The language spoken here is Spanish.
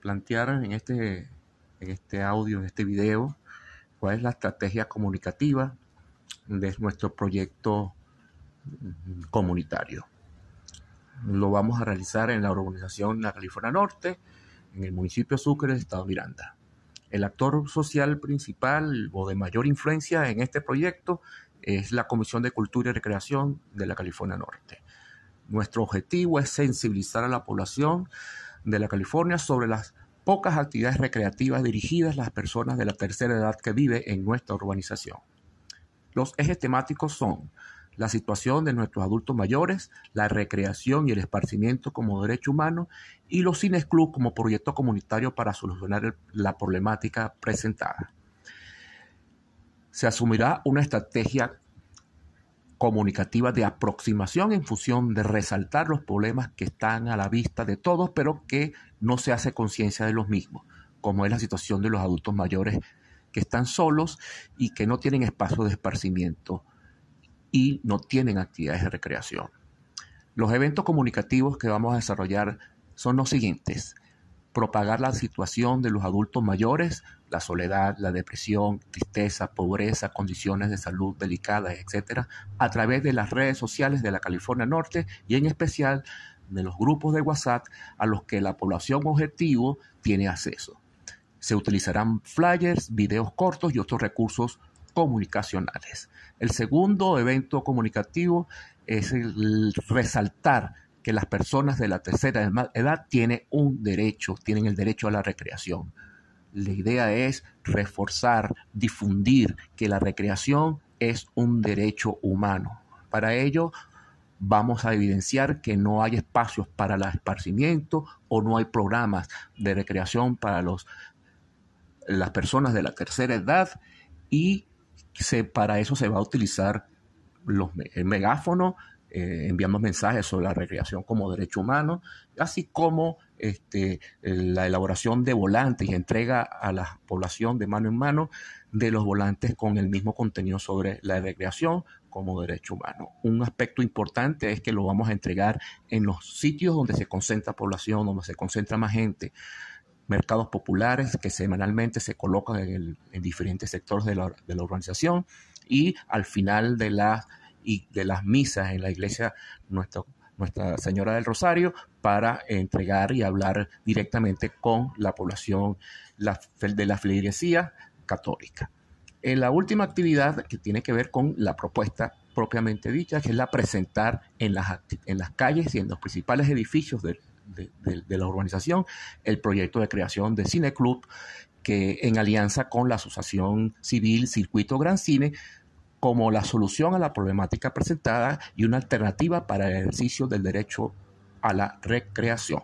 plantear en este, en este audio, en este video, cuál es la estrategia comunicativa de nuestro proyecto comunitario. Lo vamos a realizar en la urbanización La California Norte, en el municipio de Sucre del estado Miranda. El actor social principal o de mayor influencia en este proyecto es la Comisión de Cultura y Recreación de la California Norte. Nuestro objetivo es sensibilizar a la población de la California sobre las pocas actividades recreativas dirigidas a las personas de la tercera edad que vive en nuestra urbanización. Los ejes temáticos son la situación de nuestros adultos mayores, la recreación y el esparcimiento como derecho humano y los cines club como proyecto comunitario para solucionar la problemática presentada. Se asumirá una estrategia comunicativa de aproximación en función de resaltar los problemas que están a la vista de todos, pero que no se hace conciencia de los mismos, como es la situación de los adultos mayores que están solos y que no tienen espacio de esparcimiento y no tienen actividades de recreación. Los eventos comunicativos que vamos a desarrollar son los siguientes propagar la situación de los adultos mayores, la soledad, la depresión, tristeza, pobreza, condiciones de salud delicadas, etcétera, a través de las redes sociales de la California Norte y en especial de los grupos de WhatsApp a los que la población objetivo tiene acceso. Se utilizarán flyers, videos cortos y otros recursos comunicacionales. El segundo evento comunicativo es el resaltar que las personas de la tercera edad tienen un derecho, tienen el derecho a la recreación. La idea es reforzar, difundir que la recreación es un derecho humano. Para ello, vamos a evidenciar que no hay espacios para el esparcimiento o no hay programas de recreación para los, las personas de la tercera edad y se, para eso se va a utilizar los, el megáfono, eh, enviamos mensajes sobre la recreación como derecho humano, así como este, la elaboración de volantes y entrega a la población de mano en mano de los volantes con el mismo contenido sobre la recreación como derecho humano. Un aspecto importante es que lo vamos a entregar en los sitios donde se concentra población, donde se concentra más gente mercados populares que semanalmente se colocan en, diferentes sectores de la, de urbanización y al final de las y de las misas en la iglesia nuestra, nuestra Señora del Rosario para entregar y hablar directamente con la población de la feligresía católica. En eh, la última actividad que tiene que ver con la propuesta propiamente dicha, que es la presentar en las, en las calles y en los principales edificios de, la urbanización el proyecto de creación de Cine Club que en alianza con la Asociación Civil Circuito Gran Cine como la solución a la problemática presentada y una alternativa para el ejercicio del derecho a la recreación.